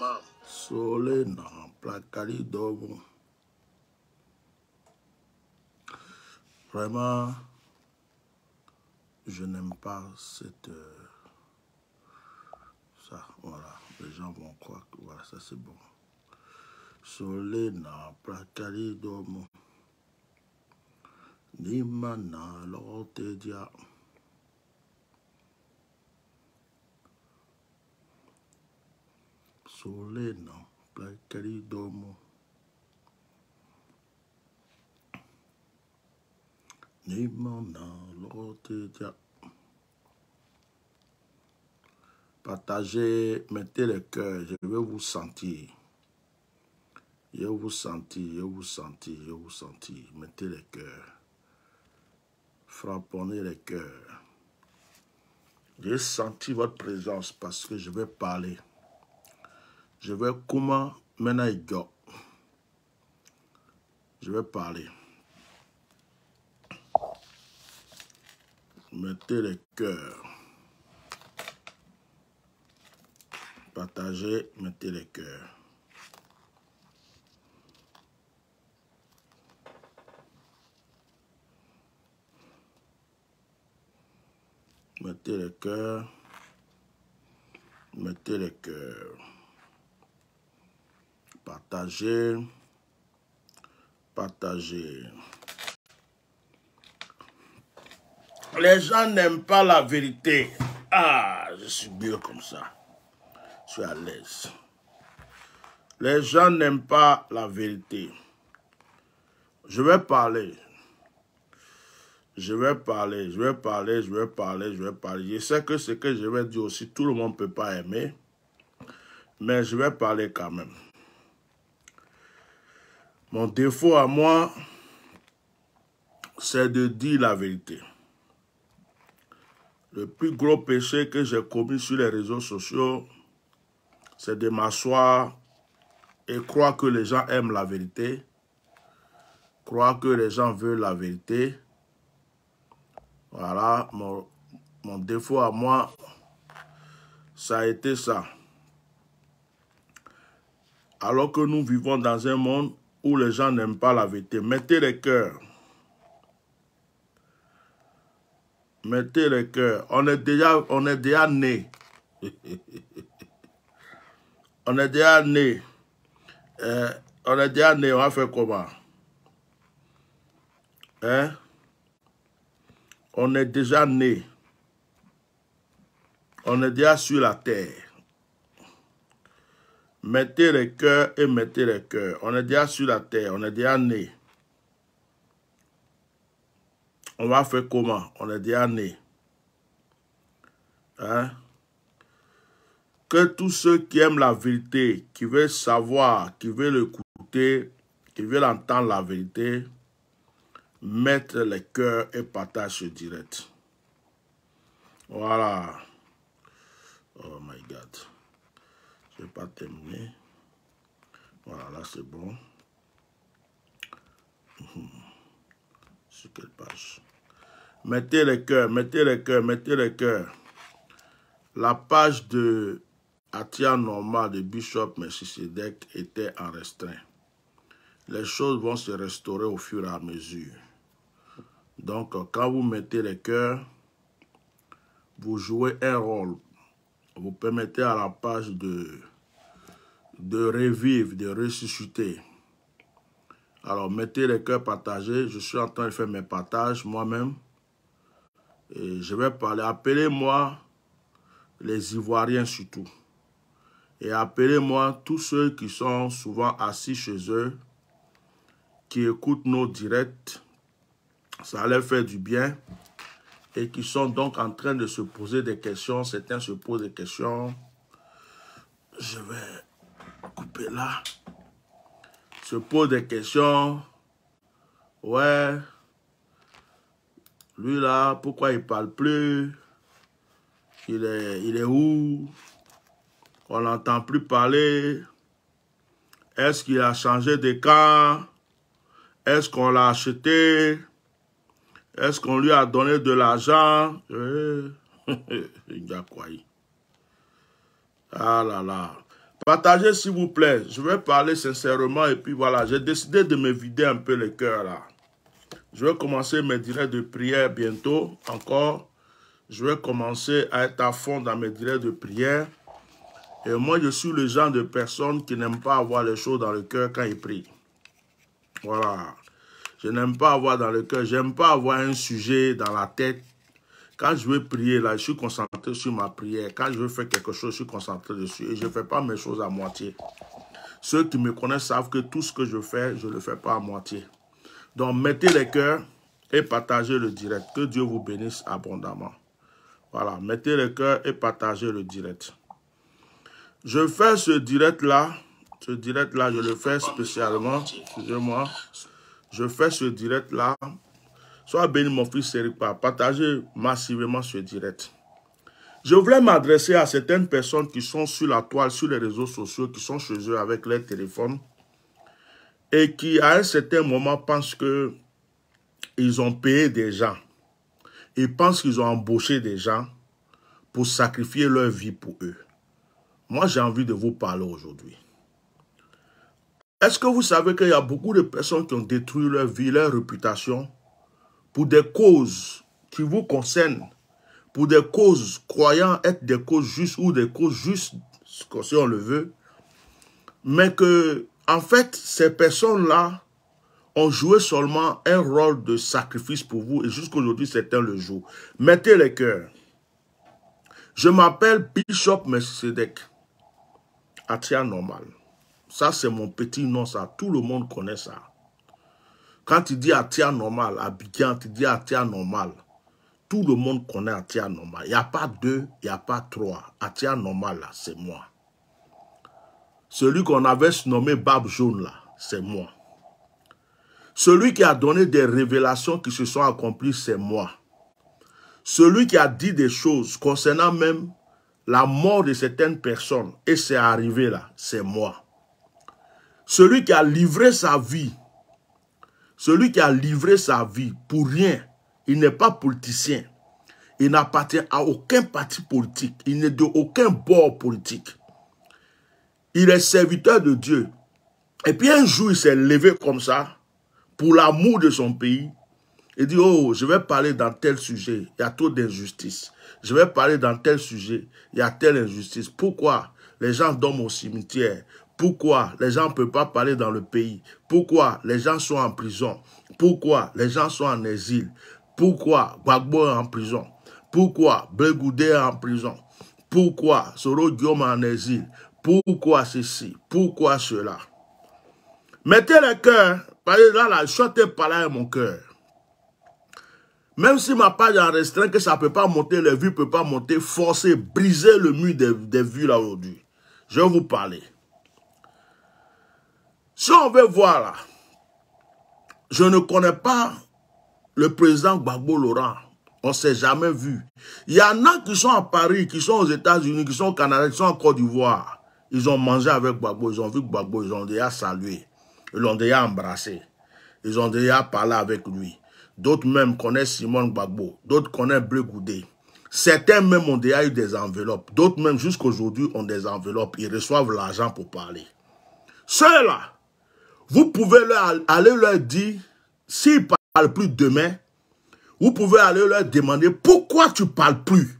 mam. Sole placali Vraiment, je n'aime pas cette... Euh, ça, voilà. Les gens vont croire que voilà, ça c'est bon. Solena na placali Domo. Nimana lorte soleno Caridomo. l'autre Partagez, mettez le cœur, je veux vous sentir. Je vous sentir, je vous sentir, je vous sentir. Mettez le cœur. Frapponnez le cœur. J'ai senti votre présence parce que je vais parler. Je vais comment maintenant Je vais parler. Mettez les cœurs. Partagez, mettez les cœurs. Mettez les cœurs. Mettez les cœurs. Partager, partager. Les gens n'aiment pas la vérité. Ah, je suis bien comme ça. Je suis à l'aise. Les gens n'aiment pas la vérité. Je vais parler. Je vais parler, je vais parler, je vais parler, je vais parler. Je sais que ce que je vais dire aussi, tout le monde ne peut pas aimer. Mais je vais parler quand même. Mon défaut à moi, c'est de dire la vérité. Le plus gros péché que j'ai commis sur les réseaux sociaux, c'est de m'asseoir et croire que les gens aiment la vérité, croire que les gens veulent la vérité. Voilà, mon, défaut à moi, ça a été ça. Alors que nous vivons dans un monde où les gens n'aiment pas la vérité. Mettez le cœur. Mettez le cœur. On est déjà, on est déjà né. on est déjà né. Euh, on est déjà né, on va faire comment Hein On est déjà né. On est déjà sur la terre. Mettez les cœurs et mettez les cœurs. On est déjà sur la terre, on est déjà né. On va faire comment On est déjà né. Hein? Que tous ceux qui aiment la vérité, qui veulent savoir, qui veulent écouter, qui veulent entendre la vérité, mettent le cœur et partagent ce direct. Voilà. Oh my God pas terminé voilà là c'est bon C'est sur quelle page mettez les cœurs mettez les cœurs mettez les cœurs la page de Atia normal de Bishop Messidek était en restreint. Les choses vont se restaurer au fur et à mesure. Donc, euh, quand vous mettez les cœurs, vous jouez un rôle. Vous permettez à la page de de revivre, de ressusciter. Alors, mettez les cœurs partagés. Je suis en train de faire mes partages moi-même. Et je vais parler. Appelez-moi les Ivoiriens surtout. Et appelez-moi tous ceux qui sont souvent assis chez eux, qui écoutent nos directs. Ça leur fait du bien. Et qui sont donc en train de se poser des questions. Certains se posent des questions. Je vais là, se pose des questions. Ouais, lui là, pourquoi il parle plus il est, il est où On l'entend plus parler. Est-ce qu'il a changé de camp Est-ce qu'on l'a acheté Est-ce qu'on lui a donné de l'argent eh, Il a quoi Ah là là. Partagez s'il vous plaît. Je vais parler sincèrement et puis voilà, j'ai décidé de me vider un peu le cœur là. Je vais commencer mes directs de prière bientôt encore. Je vais commencer à être à fond dans mes directs de prière. Et moi, je suis le genre de personne qui n'aime pas avoir les choses dans le cœur quand il prie. Voilà. Je n'aime pas avoir dans le cœur, j'aime pas avoir un sujet dans la tête quand je veux prier, là, je suis concentré sur ma prière. Quand je veux faire quelque chose, je suis concentré dessus. Et je ne fais pas mes choses à moitié. Ceux qui me connaissent savent que tout ce que je fais, je ne le fais pas à moitié. Donc, mettez les cœurs et partagez le direct. Que Dieu vous bénisse abondamment. Voilà, mettez les cœurs et partagez le direct. Je fais ce direct-là. Ce direct-là, je le fais spécialement. Excusez-moi. Je fais ce direct-là Sois béni, mon fils Seripa. partager massivement ce direct. Je voulais m'adresser à certaines personnes qui sont sur la toile, sur les réseaux sociaux, qui sont chez eux avec leur téléphone et qui, à un certain moment, pensent qu'ils ont payé des gens. Ils pensent qu'ils ont embauché des gens pour sacrifier leur vie pour eux. Moi, j'ai envie de vous parler aujourd'hui. Est-ce que vous savez qu'il y a beaucoup de personnes qui ont détruit leur vie, leur réputation pour des causes qui vous concernent, pour des causes croyant être des causes justes ou des causes justes, si on le veut, mais que, en fait, ces personnes-là ont joué seulement un rôle de sacrifice pour vous et jusqu'aujourd'hui, un le jour. Mettez les cœurs. Je m'appelle Bishop Mercedec, à normal. Ça, c'est mon petit nom, ça. Tout le monde connaît ça. Quand tu dis Atia normal, Abidjan, tu dis Atia normal. Tout le monde connaît Atia normal. Il n'y a pas deux, il n'y a pas trois. Atia normal, là, c'est moi. Celui qu'on avait nommé Bab Jaune, là, c'est moi. Celui qui a donné des révélations qui se sont accomplies, c'est moi. Celui qui a dit des choses concernant même la mort de certaines personnes, et c'est arrivé là, c'est moi. Celui qui a livré sa vie celui qui a livré sa vie pour rien, il n'est pas politicien. Il n'appartient à aucun parti politique. Il n'est de aucun bord politique. Il est serviteur de Dieu. Et puis un jour, il s'est levé comme ça, pour l'amour de son pays. et dit, oh, je vais parler dans tel sujet, il y a trop d'injustice. Je vais parler dans tel sujet, il y a telle injustice. Pourquoi les gens dorment au cimetière pourquoi les gens ne peuvent pas parler dans le pays Pourquoi les gens sont en prison Pourquoi les gens sont en exil Pourquoi Gbagbo est en prison Pourquoi Blegoudé est en prison Pourquoi Soro Diom est en exil Pourquoi ceci Pourquoi cela Mettez le cœur, parlez là, je suis par là mon cœur. Même si ma page est restreinte, que ça ne peut pas monter, les vues ne peuvent pas monter, forcer, briser le mur des, des vues là aujourd'hui. Je vais vous parler. Si on veut voir là, je ne connais pas le président Gbagbo Laurent. On ne s'est jamais vu. Il y en a qui sont à Paris, qui sont aux États-Unis, qui sont au Canada, qui sont en Côte d'Ivoire. Ils ont mangé avec Gbagbo, ils ont vu Gbagbo, ils ont déjà salué. Ils l'ont déjà embrassé. Ils ont déjà parlé avec lui. D'autres même connaissent Simone Gbagbo. D'autres connaissent Bleu Goudé. Certains même ont déjà eu des enveloppes. D'autres même jusqu'aujourd'hui ont des enveloppes. Ils reçoivent l'argent pour parler. Ceux-là, vous pouvez aller leur dire, s'ils ne parlent plus demain, vous pouvez aller leur demander pourquoi tu ne parles plus.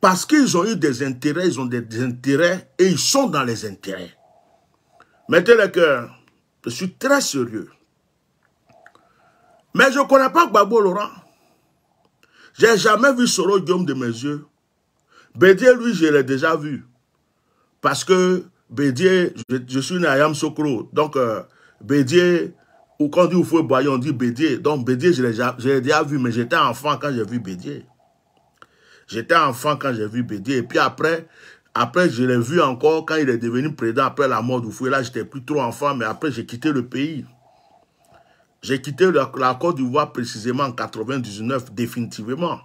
Parce qu'ils ont eu des intérêts, ils ont des intérêts et ils sont dans les intérêts. Mettez le cœur, je suis très sérieux. Mais je ne connais pas Gbagbo Laurent. J'ai jamais vu Soro Guillaume de mes yeux. Bédier, lui, je l'ai déjà vu. Parce que Bédier, je, suis né à Donc, euh, Bédier, ou quand on dit Oufoué Boyon, on dit Bédier. Donc, Bédier, je l'ai déjà vu, mais j'étais enfant quand j'ai vu Bédier. J'étais enfant quand j'ai vu Bédier. Et puis après, après, je l'ai vu encore quand il est devenu président après la mort d'Oufoué. Là, j'étais plus trop enfant, mais après, j'ai quitté le pays. J'ai quitté la, la Côte d'Ivoire précisément en 99, définitivement.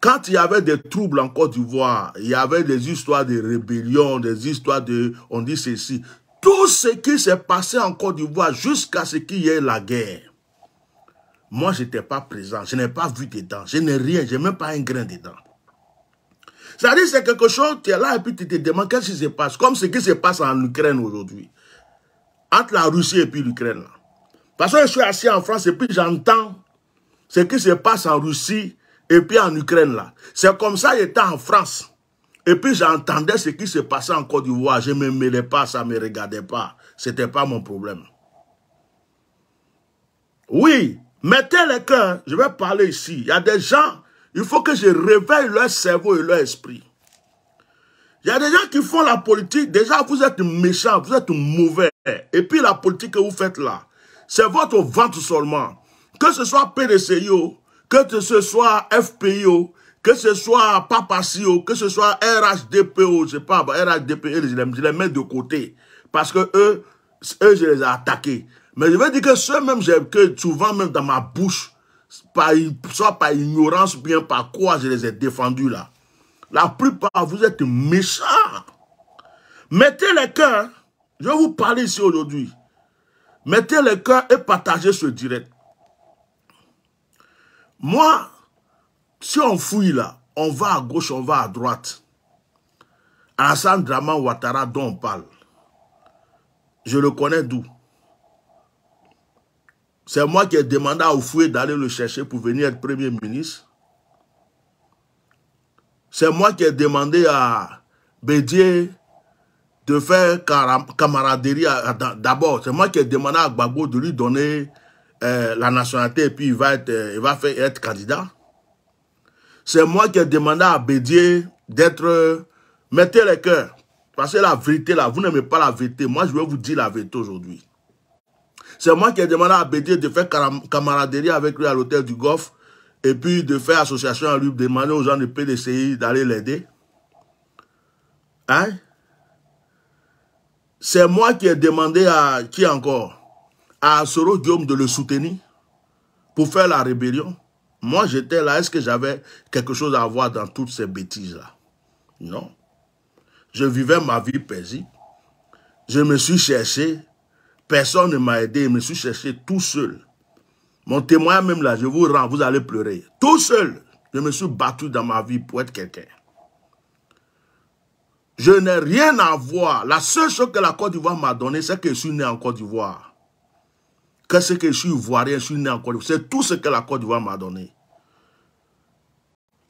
Quand il y avait des troubles en Côte d'Ivoire, il y avait des histoires de rébellion, des histoires de... On dit ceci. Tout ce qui s'est passé en Côte d'Ivoire jusqu'à ce qu'il y ait la guerre. Moi, je n'étais pas présent. Je n'ai pas vu dedans. Je n'ai rien. Je n'ai même pas un grain dedans. C'est-à-dire, c'est quelque chose, tu es là et puis tu te demandes qu'est-ce qui se passe. Comme ce qui se passe en Ukraine aujourd'hui. Entre la Russie et puis l'Ukraine. Parce que je suis assis en France et puis j'entends ce qui se passe en Russie et puis en Ukraine là. C'est comme ça, j'étais en France. Et puis j'entendais ce qui se passait en Côte d'Ivoire. Je ne me mêlais pas, ça ne me regardait pas. Ce n'était pas mon problème. Oui, mettez le cœur. Je vais parler ici. Il y a des gens, il faut que je réveille leur cerveau et leur esprit. Il y a des gens qui font la politique. Déjà, vous êtes méchants, vous êtes mauvais. Et puis la politique que vous faites là, c'est votre ventre seulement. Que ce soit PDCIO, que ce soit FPIO, que ce soit Papasio, que ce soit RHDPO, je ne sais pas, RHDPO, je les, mets de côté. Parce que eux, je les ai attaqués. Mais je veux dire que ceux-mêmes, que souvent même dans ma bouche, soit par ignorance bien par quoi je les ai défendus là. La plupart, vous êtes méchants. Mettez les cœurs. Je vais vous parler ici aujourd'hui. Mettez les cœurs et partagez ce direct. Moi, si on fouille là, on va à gauche, on va à droite. Assange Draman Ouattara dont on parle, je le connais d'où C'est moi qui ai demandé à Oufoué d'aller le chercher pour venir être Premier ministre. C'est moi qui ai demandé à Bédier de faire camaraderie d'abord. C'est moi qui ai demandé à Gbagbo de lui donner euh, la nationalité et puis il va être, euh, il va faire, être candidat. C'est moi qui ai demandé à Bédier d'être... Euh, mettez le cœur. Parce que la vérité, là, vous n'aimez pas la vérité. Moi, je vais vous dire la vérité aujourd'hui. C'est moi qui ai demandé à Bédier de faire camaraderie avec lui à l'hôtel du Golf et puis de faire association à lui, demander aux gens du PDCI d'aller l'aider. Hein? C'est moi qui ai demandé à qui encore à Soro Guillaume de le soutenir pour faire la rébellion. Moi, j'étais là. Est-ce que j'avais quelque chose à voir dans toutes ces bêtises-là Non. Je vivais ma vie paisible. Je me suis cherché. Personne ne m'a aidé. Je me suis cherché tout seul. Mon témoin même là, je vous rends, vous allez pleurer. Tout seul, je me suis battu dans ma vie pour être quelqu'un. Je n'ai rien à voir. La seule chose que la Côte d'Ivoire m'a donnée, c'est que je suis né en Côte d'Ivoire. Qu'est-ce que je suis ivoirien, je suis né en Côte d'Ivoire. C'est tout ce que la Côte d'Ivoire m'a donné.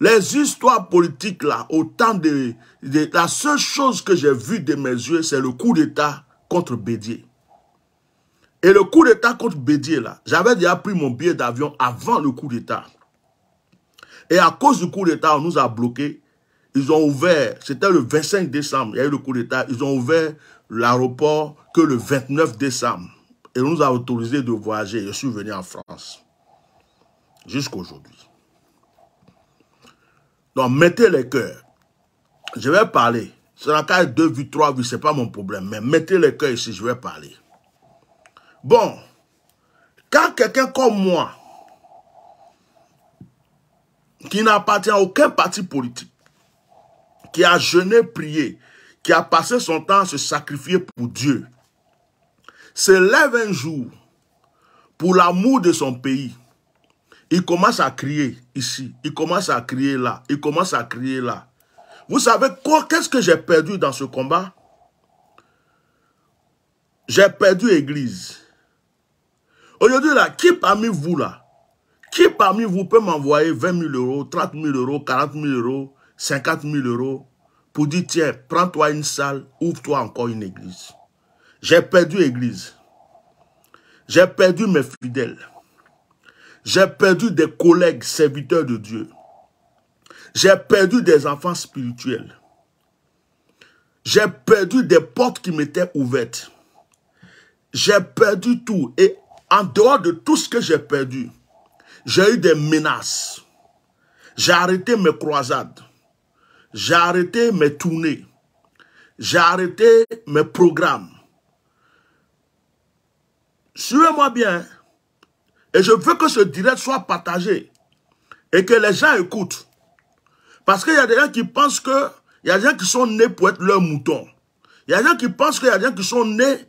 Les histoires politiques là, autant de, la seule chose que j'ai vue de mes yeux, c'est le coup d'État contre Bédier. Et le coup d'État contre Bédier là, j'avais déjà pris mon billet d'avion avant le coup d'État. Et à cause du coup d'État, on nous a bloqués. Ils ont ouvert, c'était le 25 décembre, il y a eu le coup d'État, ils ont ouvert l'aéroport que le 29 décembre et nous a autorisé de voyager. Je suis venu en France. Jusqu'aujourd'hui. Donc, mettez les cœurs. Je vais parler. C'est la de 2 vues, trois vues, c'est pas mon problème. Mais mettez les cœurs ici, je vais parler. Bon. Quand quelqu'un comme moi, qui n'appartient à aucun parti politique, qui a jeûné, prié, qui a passé son temps à se sacrifier pour Dieu, se lève un jour pour l'amour de son pays, il commence à crier ici, il commence à crier là, il commence à crier là. Vous savez quoi, qu'est-ce que j'ai perdu dans ce combat J'ai perdu l'église. Aujourd'hui là, qui parmi vous là, qui parmi vous peut m'envoyer 20 000 euros, 30 000 euros, 40 000 euros, 50 000 euros pour dire tiens, prends-toi une salle, ouvre-toi encore une église. J'ai perdu l'église. J'ai perdu mes fidèles. J'ai perdu des collègues serviteurs de Dieu. J'ai perdu des enfants spirituels. J'ai perdu des portes qui m'étaient ouvertes. J'ai perdu tout. Et en dehors de tout ce que j'ai perdu, j'ai eu des menaces. J'ai arrêté mes croisades. J'ai arrêté mes tournées. J'ai arrêté mes programmes. Suivez-moi bien. Et je veux que ce direct soit partagé. Et que les gens écoutent. Parce qu'il y a des gens qui pensent que... Il y a des gens qui sont nés pour être leurs moutons. Il y a des gens qui pensent qu'il y a des gens qui sont nés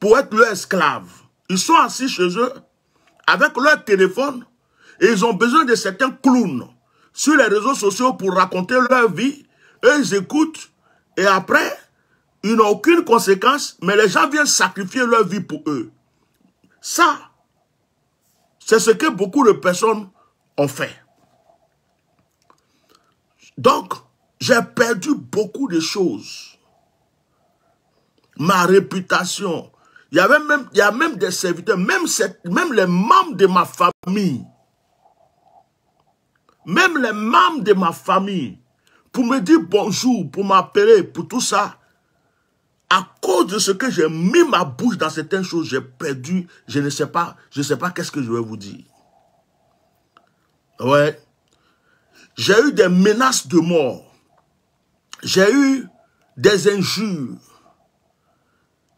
pour être leurs esclaves. Ils sont assis chez eux avec leur téléphone et ils ont besoin de certains clowns sur les réseaux sociaux pour raconter leur vie. Eux, ils écoutent et après, ils n'ont aucune conséquence, mais les gens viennent sacrifier leur vie pour eux. Ça, c'est ce que beaucoup de personnes ont fait. Donc, j'ai perdu beaucoup de choses. Ma réputation. Il y avait même, il y a même des serviteurs, même, même les membres de ma famille. Même les membres de ma famille. Pour me dire bonjour, pour m'appeler, pour tout ça à cause de ce que j'ai mis ma bouche dans certaines choses, j'ai perdu, je ne sais pas, je ne sais pas qu'est-ce que je vais vous dire. Ouais. J'ai eu des menaces de mort. J'ai eu des injures.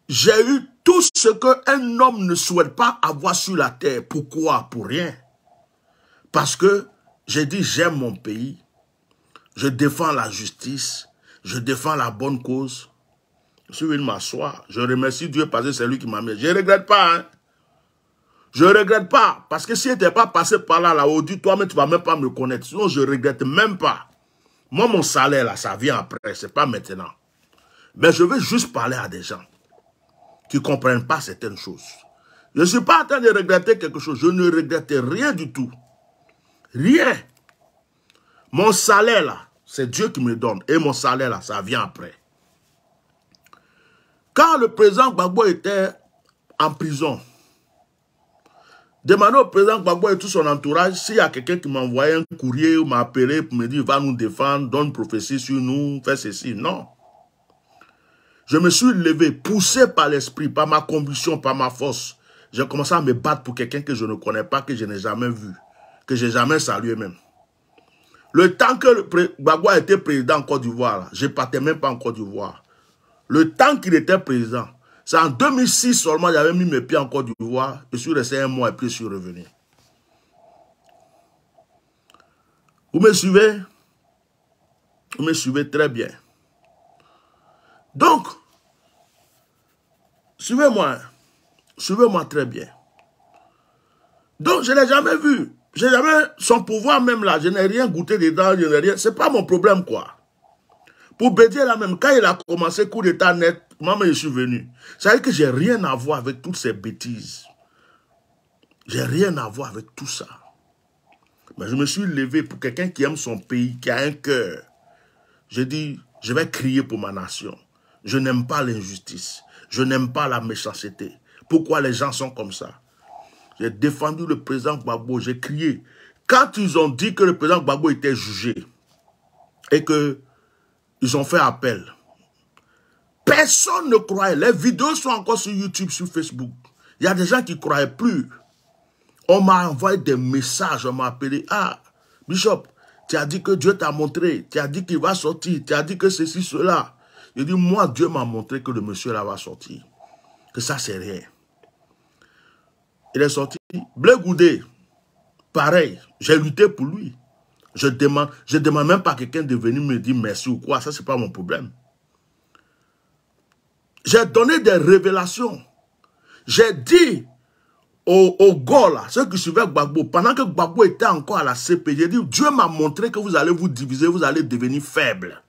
J'ai eu tout ce qu'un homme ne souhaite pas avoir sur la terre. Pourquoi Pour rien. Parce que j'ai dit, j'aime mon pays. Je défends la justice. Je défends la bonne cause si venu m'asseoir. je remercie Dieu parce que c'est lui qui m'a mis. Je ne regrette pas. Hein. Je ne regrette pas. Parce que si tu n'étais pas passé par là, là-haut, toi-même, tu ne vas même pas me connaître. Sinon, je ne regrette même pas. Moi, mon salaire, là, ça vient après. Ce n'est pas maintenant. Mais je veux juste parler à des gens qui ne comprennent pas certaines choses. Je ne suis pas en train de regretter quelque chose. Je ne regrette rien du tout. Rien. Mon salaire, là, c'est Dieu qui me donne. Et mon salaire, là, ça vient après. Quand le président Gbagbo était en prison, demandez au président Gbagbo et tout son entourage s'il y a quelqu'un qui m'envoyait un courrier ou m'a pour me dire va nous défendre, donne prophétie sur nous, fais ceci. Non. Je me suis levé, poussé par l'esprit, par ma conviction, par ma force. J'ai commencé à me battre pour quelqu'un que je ne connais pas, que je n'ai jamais vu, que je n'ai jamais salué même. Le temps que le était président en Côte d'Ivoire, je ne partais même pas en Côte d'Ivoire. Le temps qu'il était président, c'est en 2006 seulement, j'avais mis mes pieds en Côte d'Ivoire. Je suis resté un mois et puis je suis revenu. Vous me suivez Vous me suivez très bien. Donc, suivez-moi. Suivez-moi très bien. Donc, je ne l'ai jamais vu. Je n'ai jamais, son pouvoir même là, je n'ai rien goûté dedans, Ce n'est pas mon problème, quoi. Pour Bédier là-même, quand il a commencé coup d'état net, maman, je suis venu. c'est veut que j'ai rien à voir avec toutes ces bêtises. J'ai rien à voir avec tout ça. Mais je me suis levé pour quelqu'un qui aime son pays, qui a un cœur. J'ai dit, je vais crier pour ma nation. Je n'aime pas l'injustice. Je n'aime pas la méchanceté. Pourquoi les gens sont comme ça J'ai défendu le président Gbagbo. J'ai crié. Quand ils ont dit que le président Gbagbo était jugé et que ils ont fait appel. Personne ne croyait. Les vidéos sont encore sur YouTube, sur Facebook. Il y a des gens qui ne croyaient plus. On m'a envoyé des messages, on m'a appelé. Ah, Bishop, tu as dit que Dieu t'a montré, tu as dit qu'il va sortir, tu as dit que ceci, cela. Je dit, moi, Dieu m'a montré que le monsieur là va sortir. Que ça, c'est rien. Il est sorti. Bleu Goudé, pareil, j'ai lutté pour lui. Je demande, je demande même pas à quelqu'un de venir me dire merci ou quoi. Ça, c'est pas mon problème. J'ai donné des révélations. J'ai dit aux, gars, ceux qui suivaient Gbagbo, pendant que Gbagbo était encore à la CP, j'ai dit, Dieu m'a montré que vous allez vous diviser, vous allez devenir faible.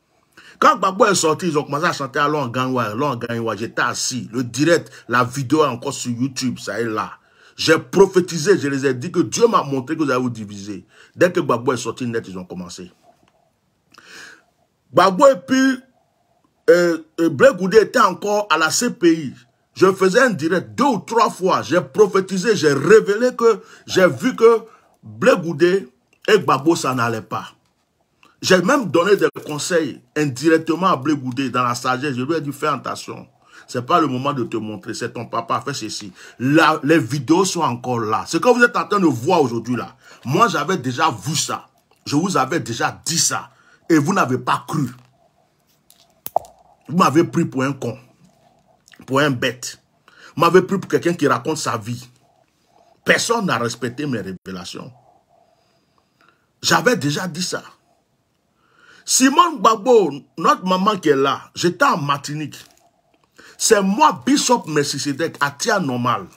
Quand Gbagbo est sorti, ils ont commencé à chanter Allons à à Gangua. j'étais assis. Le direct, la vidéo est encore sur YouTube, ça est là. J'ai prophétisé, je les ai dit que Dieu m'a montré que vous allez vous diviser. Dès que Gbagbo est sorti net, ils ont commencé. Gbagbo et puis euh, euh Goudé étaient encore à la CPI. Je faisais un direct deux ou trois fois. J'ai prophétisé, j'ai révélé que j'ai vu que Goudé et Gbagbo, ça n'allait pas. J'ai même donné des conseils indirectement à Goudé dans la sagesse. Je lui ai dit, fais attention. C'est pas le moment de te montrer. C'est ton papa, fais ceci. les vidéos sont encore là. Ce que vous êtes en train de voir aujourd'hui là, moi, j'avais déjà vu ça. Je vous avais déjà dit ça. Et vous n'avez pas cru. Vous m'avez pris pour un con. Pour un bête. Vous m'avez pris pour quelqu'un qui raconte sa vie. Personne n'a respecté mes révélations. J'avais déjà dit ça. Simone Babo, notre maman qui est là, j'étais en Martinique. C'est moi, Bishop Messisidek, à Tia normal.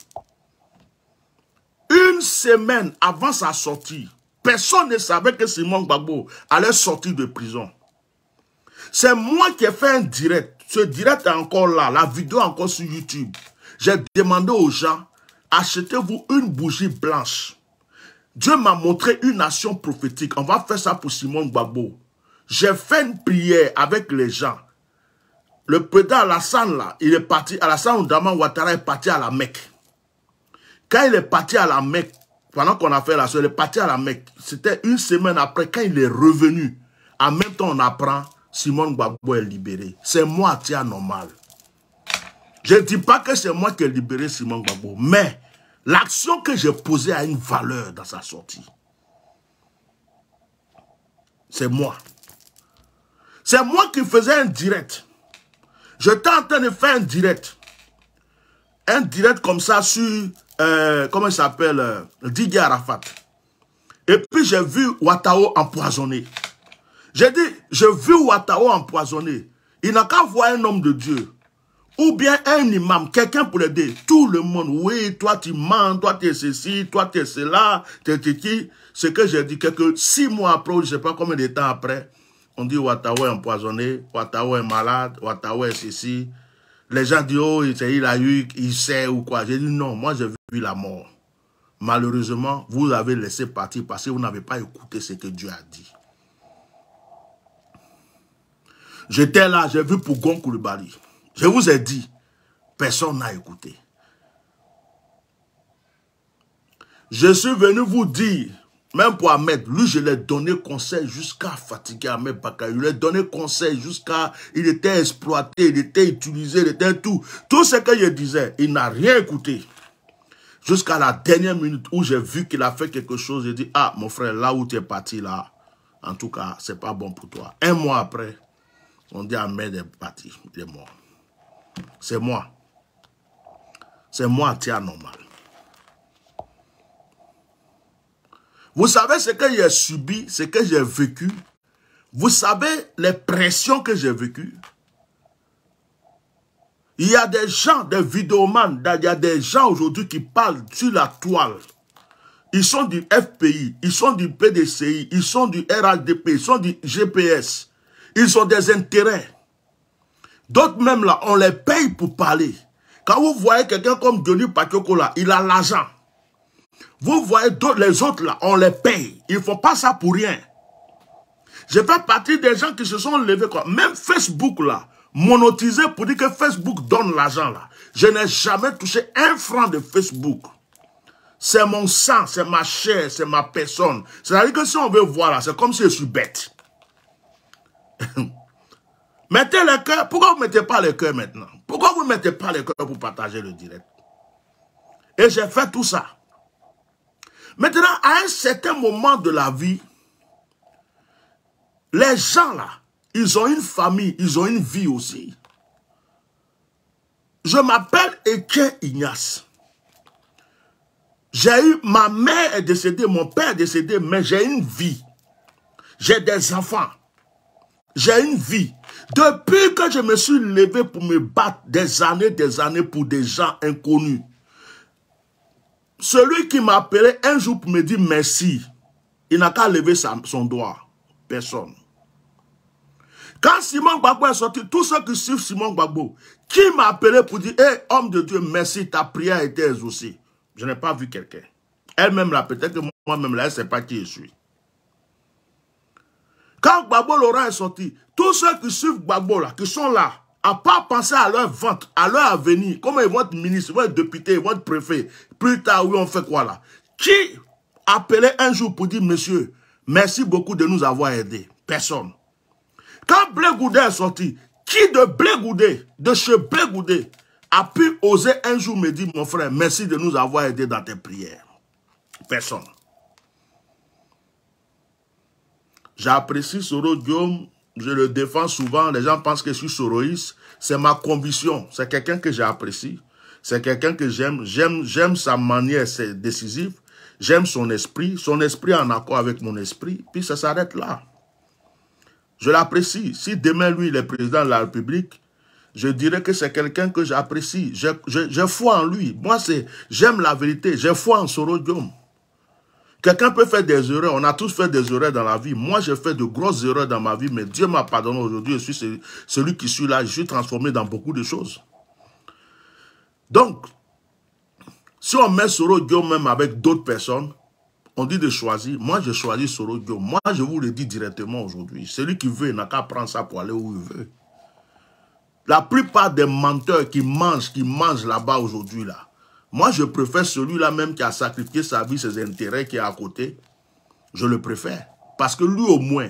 Une semaine avant sa sortie, personne ne savait que Simon Gbagbo allait sortir de prison. C'est moi qui ai fait un direct. Ce direct est encore là, la vidéo est encore sur YouTube. J'ai demandé aux gens, achetez-vous une bougie blanche. Dieu m'a montré une action prophétique. On va faire ça pour Simon Gbagbo. J'ai fait une prière avec les gens. Le président Alassane, là, il est parti. Alassane Oudama Ouattara est parti à la Mecque. Quand il est parti à la Mecque, pendant qu'on a fait la soirée, il est parti à la Mecque. C'était une semaine après, quand il est revenu, en même temps, on apprend Simone Gbagbo est libéré. C'est moi, tiens, normal. Je ne dis pas que c'est moi qui ai libéré Simone Gbagbo, mais l'action que j'ai posée a une valeur dans sa sortie. C'est moi. C'est moi qui faisais un direct. Je en de faire un direct. Un direct comme ça sur euh, comment il s'appelle, euh, Didier Arafat. Et puis j'ai vu Watao empoisonné. J'ai dit, j'ai vu Watao empoisonné. Il n'a qu'à voir un homme de Dieu. Ou bien un imam, quelqu'un pour l'aider. Tout le monde, oui, toi tu mens, toi tu es ceci, toi tu es cela, tu es qui. Ce que j'ai dit, quelques six mois après, je ne sais pas combien de temps après, on dit Watao empoisonné, Watao est malade, Watao est ceci, les gens disent, oh, il a eu, il sait ou quoi. J'ai dit, non, moi j'ai vu la mort. Malheureusement, vous avez laissé partir parce que vous n'avez pas écouté ce que Dieu a dit. J'étais là, j'ai vu Pougon Koulibaly. Je vous ai dit, personne n'a écouté. Je suis venu vous dire même pour Ahmed, lui, je l'ai donné conseil jusqu'à fatiguer Ahmed Bakay. Je lui donné conseil jusqu'à... Il était exploité, il était utilisé, il était tout. Tout ce que je disais, il n'a rien écouté. Jusqu'à la dernière minute où j'ai vu qu'il a fait quelque chose, j'ai dit, ah, mon frère, là où tu es parti, là, en tout cas, ce n'est pas bon pour toi. Un mois après, on dit, Ahmed est parti, il est mort. C'est moi. C'est moi, tiens, normal. Vous savez ce que j'ai subi, ce que j'ai vécu. Vous savez les pressions que j'ai vécues. Il y a des gens, des vidéomanes, il y a des gens aujourd'hui qui parlent sur la toile. Ils sont du FPI, ils sont du PDCI, ils sont du RADP, ils sont du GPS. Ils ont des intérêts. D'autres même là, on les paye pour parler. Quand vous voyez quelqu'un comme Denis là, il a l'argent. Vous voyez, les autres, là, on les paye. Ils ne font pas ça pour rien. Je fais partie des gens qui se sont levés. Quoi. Même Facebook, là, Monotisé pour dire que Facebook donne l'argent, là. Je n'ai jamais touché un franc de Facebook. C'est mon sang, c'est ma chair, c'est ma personne. C'est-à-dire que si on veut voir, là, c'est comme si je suis bête. mettez le cœur. Pourquoi vous ne mettez pas le cœur maintenant Pourquoi vous ne mettez pas le cœur pour partager le direct Et j'ai fait tout ça. Maintenant, à un certain moment de la vie, les gens là, ils ont une famille, ils ont une vie aussi. Je m'appelle Ekin Ignace. J'ai eu, ma mère est décédée, mon père est décédé, mais j'ai une vie. J'ai des enfants. J'ai une vie. Depuis que je me suis levé pour me battre des années, des années pour des gens inconnus, celui qui m'a appelé un jour pour me dire merci, il n'a qu'à lever son doigt. Personne. Quand Simon Gbagbo est sorti, tous ceux qui suivent Simon Gbagbo, qui m'a appelé pour dire, hé, homme de Dieu, merci, ta prière a été exaucée. Je n'ai pas vu quelqu'un. Elle-même là, peut-être que moi-même là, elle ne sait pas qui je suis. Quand Gbagbo Laurent est sorti, tous ceux qui suivent Gbagbo là, qui sont là, à pas penser à leur vente, à leur avenir, comment ils vont être ministres, ils vont être députés, vont être préfets. Plus tard, oui, on fait quoi là Qui appelait un jour pour dire, monsieur, merci beaucoup de nous avoir aidés Personne. Quand Blé Goudé est sorti, qui de Blé Goudé, de chez Blé Goudé, a pu oser un jour me dire, mon frère, merci de nous avoir aidés dans tes prières Personne. J'apprécie Soro Guillaume je le défends souvent, les gens pensent que je suis Soroïs. c'est ma conviction, c'est quelqu'un que j'apprécie, c'est quelqu'un que j'aime, j'aime, j'aime sa manière, c'est décisif, j'aime son esprit, son esprit en accord avec mon esprit, puis ça s'arrête là. Je l'apprécie. Si demain, lui, il est président de la République, je dirais que c'est quelqu'un que j'apprécie. J'ai foi en lui. Moi, c'est j'aime la vérité. J'ai foi en Soro Quelqu'un peut faire des erreurs. On a tous fait des erreurs dans la vie. Moi, j'ai fait de grosses erreurs dans ma vie, mais Dieu m'a pardonné aujourd'hui. Je suis celui, qui suis là. Je suis transformé dans beaucoup de choses. Donc, si on met Soro Dio même avec d'autres personnes, on dit de choisir. Moi, je choisis Soro Dio. Moi, je vous le dis directement aujourd'hui. Celui qui veut, il n'a qu'à prendre ça pour aller où il veut. La plupart des menteurs qui mangent, qui mangent là-bas aujourd'hui, là, moi, je préfère celui-là même qui a sacrifié sa vie, ses intérêts, qui est à côté. Je le préfère. Parce que lui, au moins,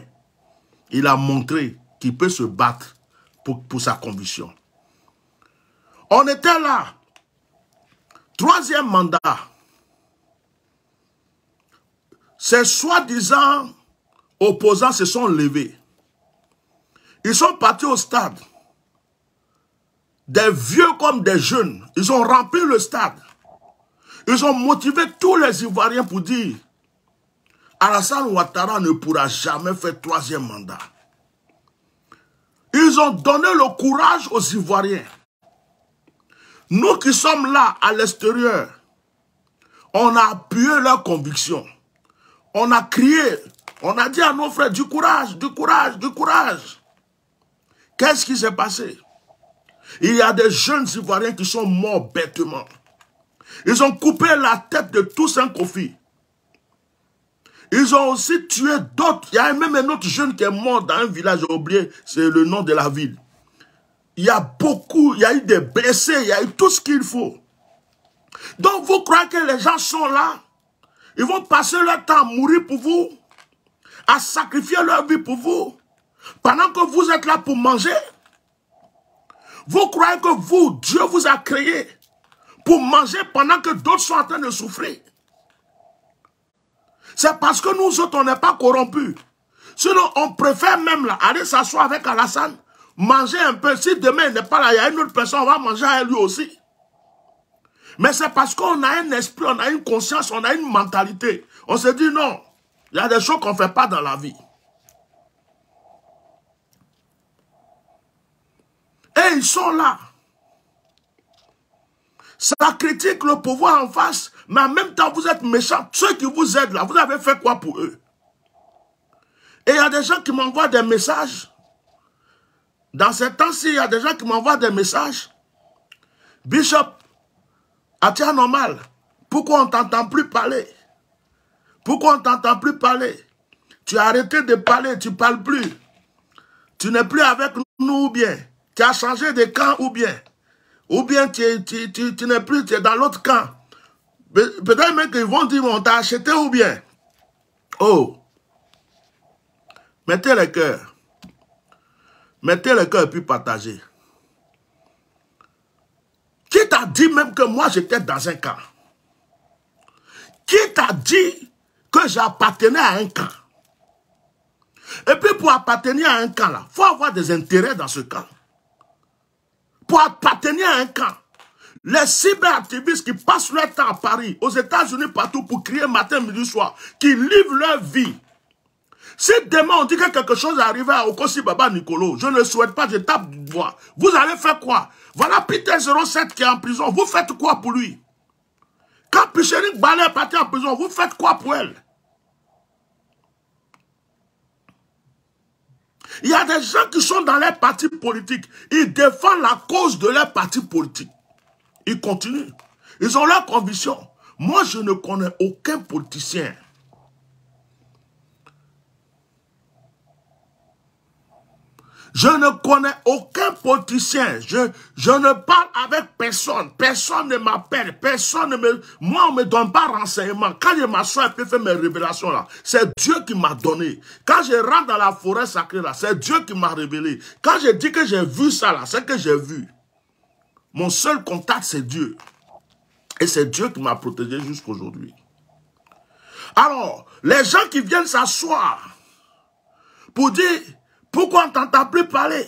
il a montré qu'il peut se battre pour, sa conviction. On était là. Troisième mandat. Ces soi-disant opposants se sont levés. Ils sont partis au stade. Des vieux comme des jeunes. Ils ont rempli le stade. Ils ont motivé tous les Ivoiriens pour dire Alassane Ouattara ne pourra jamais faire troisième mandat. Ils ont donné le courage aux Ivoiriens. Nous qui sommes là, à l'extérieur, on a appuyé leurs convictions. On a crié, on a dit à nos frères, du courage, du courage, du courage. Qu'est-ce qui s'est passé Il y a des jeunes Ivoiriens qui sont morts bêtement. Ils ont coupé la tête de tous un conflit. Ils ont aussi tué d'autres. Il y a même un autre jeune qui est mort dans un village, j'ai oublié, c'est le nom de la ville. Il y a beaucoup, il y a eu des blessés, il y a eu tout ce qu'il faut. Donc vous croyez que les gens sont là Ils vont passer leur temps à mourir pour vous À sacrifier leur vie pour vous Pendant que vous êtes là pour manger Vous croyez que vous, Dieu vous a créé pour manger pendant que d'autres sont en train de souffrir. C'est parce que nous autres, on n'est pas corrompus. Sinon, on préfère même là, aller s'asseoir avec Alassane, manger un peu. Si demain il n'est pas là, il y a une autre personne, on va manger avec lui aussi. Mais c'est parce qu'on a un esprit, on a une conscience, on a une mentalité. On se dit non, il y a des choses qu'on ne fait pas dans la vie. Et ils sont là. Ça critique le pouvoir en face, mais en même temps, vous êtes méchants. Ceux qui vous aident là, vous avez fait quoi pour eux Et il y a des gens qui m'envoient des messages. Dans ces temps-ci, il y a des gens qui m'envoient des messages. Bishop, à tiens normal, pourquoi on ne t'entend plus parler Pourquoi on ne t'entend plus parler Tu as arrêté de parler, tu ne parles plus. Tu n'es plus avec nous ou bien Tu as changé de camp ou bien ou bien tu, n'es plus, tu es dans l'autre camp. Peut-être même qu'ils vont dire, on t'a acheté ou bien. Oh. Mettez le cœur. Mettez le cœur et puis partagez. Qui t'a dit même que moi j'étais dans un camp Qui t'a dit que j'appartenais à un camp Et puis pour appartenir à un camp là, faut avoir des intérêts dans ce camp pour appartenir à un camp. Les cyberactivistes qui passent leur temps à Paris, aux États-Unis, partout pour crier matin, midi, soir, qui livrent leur vie. Si demain on dit que quelque chose est arrivé à Okosi Baba Nicolo, je ne souhaite pas, je tape du doigt. Vous allez faire quoi Voilà Peter 07 qui est en prison, vous faites quoi pour lui Quand Pichéric Balé est parti en prison, vous faites quoi pour elle Il y a des gens qui sont dans les partis politiques. Ils défendent la cause de leur parti politique. Ils continuent. Ils ont leur conviction. Moi, je ne connais aucun politicien Je ne connais aucun politicien. Je, je ne parle avec personne. Personne ne m'appelle. Personne ne me... Moi, on me donne pas renseignement. Quand je m'assois et puis fais mes révélations là, c'est Dieu qui m'a donné. Quand je rentre dans la forêt sacrée là, c'est Dieu qui m'a révélé. Quand je dis que j'ai vu ça là, c'est que j'ai vu. Mon seul contact, c'est Dieu. Et c'est Dieu qui m'a protégé jusqu'aujourd'hui. Alors, les gens qui viennent s'asseoir pour dire pourquoi on ne t'entend plus parler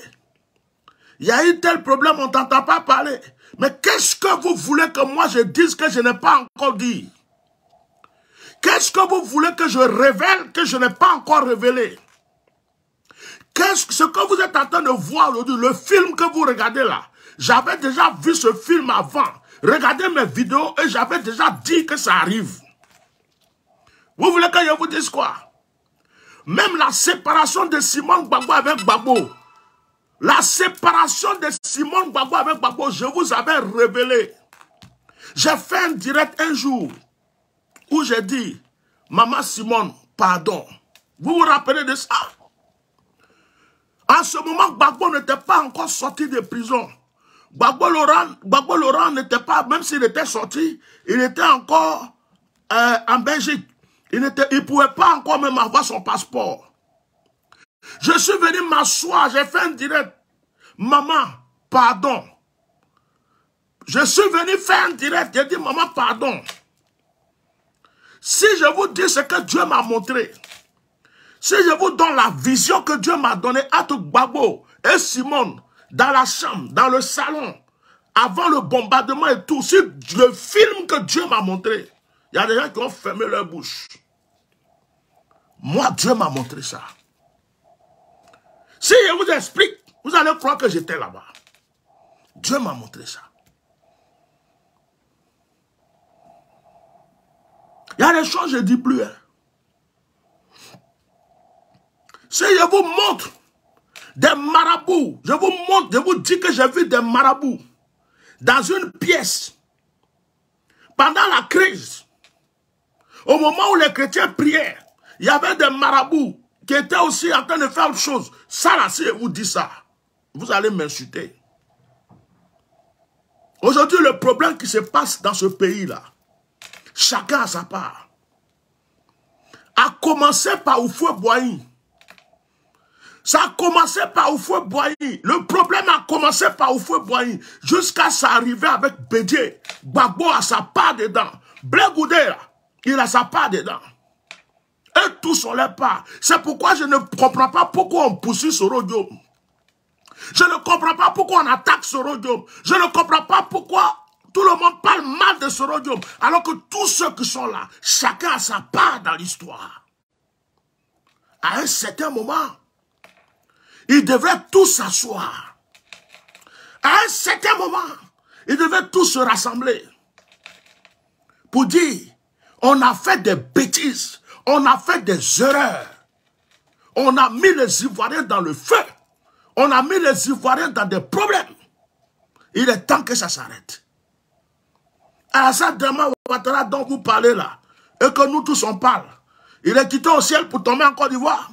Il y a eu tel problème, on ne t'entend pas parler. Mais qu'est-ce que vous voulez que moi je dise que je n'ai pas encore dit Qu'est-ce que vous voulez que je révèle que je n'ai pas encore révélé Qu'est-ce que ce que vous êtes en train de voir aujourd'hui, le film que vous regardez là J'avais déjà vu ce film avant. Regardez mes vidéos et j'avais déjà dit que ça arrive. Vous voulez que je vous dise quoi même la séparation de Simone Gbagbo avec Gbagbo, la séparation de Simone Gbagbo avec Gbagbo, je vous avais révélé. J'ai fait un direct un jour où j'ai dit, Maman Simone, pardon. Vous vous rappelez de ça En ce moment, Gbagbo n'était pas encore sorti de prison. Gbagbo Laurent, n'était pas, même s'il était sorti, il était encore euh, en Belgique. Il ne pouvait pas encore même avoir son passeport. Je suis venu m'asseoir, j'ai fait un direct. Maman, pardon. Je suis venu faire un direct, j'ai dit, maman, pardon. Si je vous dis ce que Dieu m'a montré, si je vous donne la vision que Dieu m'a donnée à tout Babo et Simone, dans la chambre, dans le salon, avant le bombardement et tout, si le film que Dieu m'a montré, il y a des gens qui ont fermé leur bouche. Moi, Dieu m'a montré ça. Si je vous explique, vous allez croire que j'étais là-bas. Dieu m'a montré ça. Il y a des choses je ne dis plus. Hein. Si je vous montre des marabouts, je vous montre, je vous dis que j'ai vu des marabouts dans une pièce pendant la crise, au moment où les chrétiens prièrent, il y avait des marabouts qui étaient aussi en train de faire autre chose. Ça si je vous dis ça, vous allez m'insulter. Aujourd'hui, le problème qui se passe dans ce pays-là, chacun a sa part. A commencé par Oufoué Boyi. Ça a commencé par Oufoué Boyi. Le problème a commencé par Oufoué Boyi Jusqu'à ça arriver avec Bédier. Babo a sa part dedans. Blé il a sa part dedans. Eux tous sur les pas. C'est pourquoi je ne comprends pas pourquoi on poursuit ce royaume. Je ne comprends pas pourquoi on attaque ce royaume. Je ne comprends pas pourquoi tout le monde parle mal de ce royaume. Alors que tous ceux qui sont là, chacun a sa part dans l'histoire. À un certain moment, ils devraient tous s'asseoir. À un certain moment, ils devaient tous se rassembler pour dire, on a fait des bêtises. On a fait des erreurs. On a mis les Ivoiriens dans le feu. On a mis les Ivoiriens dans des problèmes. Il est temps que ça s'arrête. ça, Draman Ouattara dont vous parlez là, et que nous tous on parle, il est quitté au ciel pour tomber en Côte d'Ivoire.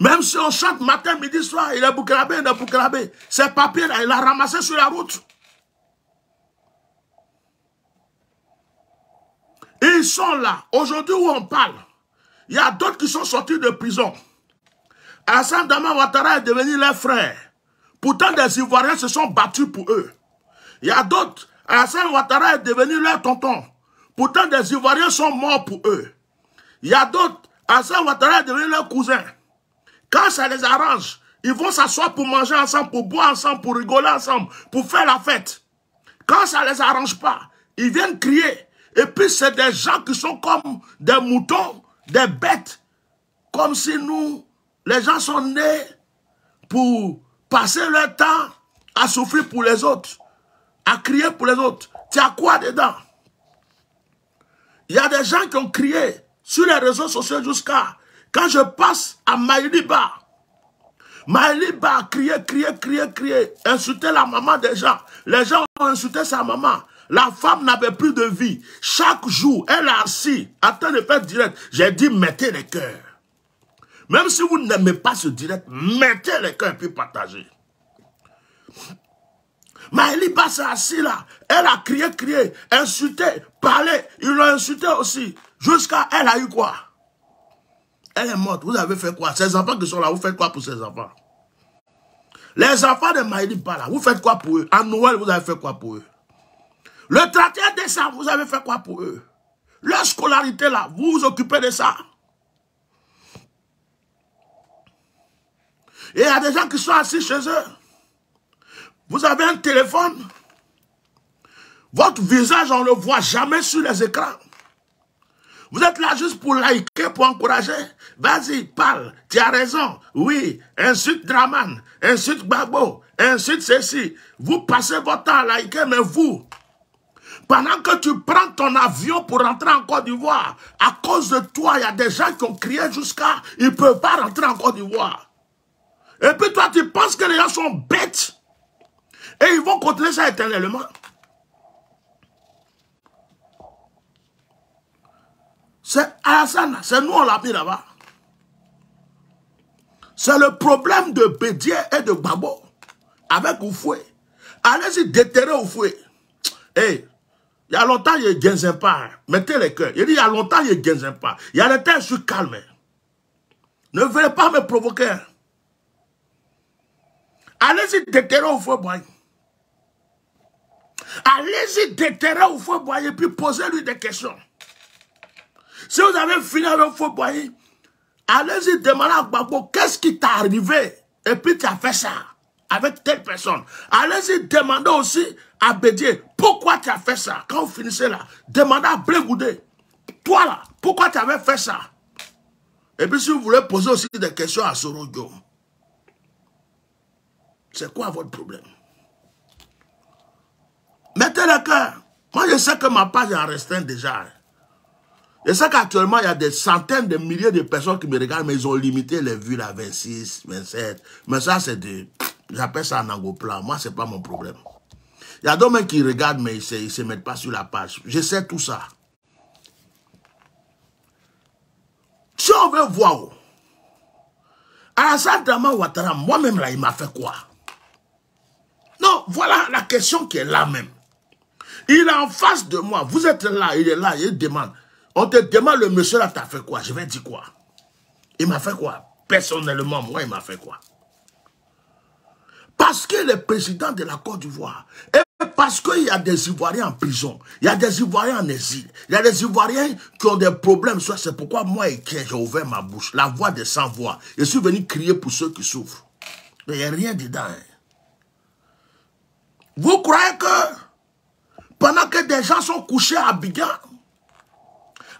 Même si on chante matin, midi, soir, il est boucrabé, il est boucrabé. Ses papiers là, il a ramassé sur la route. sont là, aujourd'hui où on parle, il y a d'autres qui sont sortis de prison. Alassane Dama Ouattara est devenu leur frère. Pourtant, des Ivoiriens se sont battus pour eux. Il y a d'autres. Alassane Ouattara est devenu leur tonton. Pourtant, des Ivoiriens sont morts pour eux. Il y a d'autres. Alassane Ouattara est devenu leur cousin. Quand ça les arrange, ils vont s'asseoir pour manger ensemble, pour boire ensemble, pour rigoler ensemble, pour faire la fête. Quand ça les arrange pas, ils viennent crier. Et puis c'est des gens qui sont comme des moutons, des bêtes. Comme si nous, les gens sont nés pour passer leur temps à souffrir pour les autres, à crier pour les autres. Tu as quoi dedans Il y a des gens qui ont crié sur les réseaux sociaux jusqu'à quand je passe à Maïliba. Maïliba a crié, crié, crié, crié, insulté la maman des gens. Les gens ont insulté sa maman. La femme n'avait plus de vie. Chaque jour, elle est assise, en train de faire direct. J'ai dit, mettez les cœurs. Même si vous n'aimez pas ce direct, mettez les cœurs et puis partagez. Maëlie s'est assise là. Elle a crié, crié, insulté, parlé. Ils l'ont insulté aussi. Jusqu'à elle a eu quoi Elle est morte. Vous avez fait quoi Ces enfants qui sont là, vous faites quoi pour ces enfants Les enfants de pas là, vous faites quoi pour eux À Noël, vous avez fait quoi pour eux le 31 décembre, vous avez fait quoi pour eux Leur scolarité là, vous vous occupez de ça. Et il y a des gens qui sont assis chez eux. Vous avez un téléphone. Votre visage, on ne le voit jamais sur les écrans. Vous êtes là juste pour liker, pour encourager. Vas-y, parle. Tu as raison. Oui, insulte Draman, insulte Babo, insulte ceci. Vous passez votre temps à liker, mais vous, pendant que tu prends ton avion pour rentrer en Côte d'Ivoire, à cause de toi, il y a des gens qui ont crié jusqu'à, ils ne peuvent pas rentrer en Côte d'Ivoire. Et puis toi, tu penses que les gens sont bêtes. Et ils vont continuer ça éternellement. C'est Alassane, c'est nous on l'a mis là-bas. C'est le problème de Bédier et de Babo avec Oufoué. Allez-y déterrer Oufoué. Hey, il y a longtemps, il y a pas. Hein. Mettez les cœur. Il dit, il y a longtemps, il y a pas. Il y a le temps, je suis calme. Hein. Ne venez pas me provoquer. Hein. Allez-y déterrer au feu boy. Allez-y déterrer au feu et puis posez-lui des questions. Si vous avez fini le feu boy, allez-y demander à Babo qu'est-ce qui t'est arrivé? Et puis tu as fait ça avec telle personne. Allez-y demandez aussi à Bédier, pourquoi tu as fait ça Quand vous finissez là, demandez à Blegoudé. toi là, pourquoi tu avais fait ça Et puis si vous voulez poser aussi des questions à Soro c'est quoi votre problème Mettez le cœur. Moi, je sais que ma page est en restreint déjà. Je sais qu'actuellement, il y a des centaines de milliers de personnes qui me regardent, mais ils ont limité les vues à 26, 27. Mais ça, c'est de... J'appelle ça un angoplan. Moi, ce n'est pas mon problème. Il y a d'autres qui regardent, mais ils ne se mettent pas sur la page. Je sais tout ça. Si on veut voir, Alassane Dama Ouattara, moi-même là, il m'a fait quoi Non, voilà la question qui est là même. Il est en face de moi. Vous êtes là, il est là, il demande. On te demande, le monsieur là, t'as fait quoi Je vais dire quoi Il m'a fait quoi Personnellement, moi, il m'a fait quoi parce que le président de la Côte d'Ivoire, et parce qu'il y a des Ivoiriens en prison, il y a des Ivoiriens en exil, il y a des Ivoiriens qui ont des problèmes. C'est pourquoi moi, j'ai ouvert ma bouche, la voix des sans-voix. Je suis venu crier pour ceux qui souffrent. Mais il n'y a rien dedans. Hein. Vous croyez que pendant que des gens sont couchés à Bigan,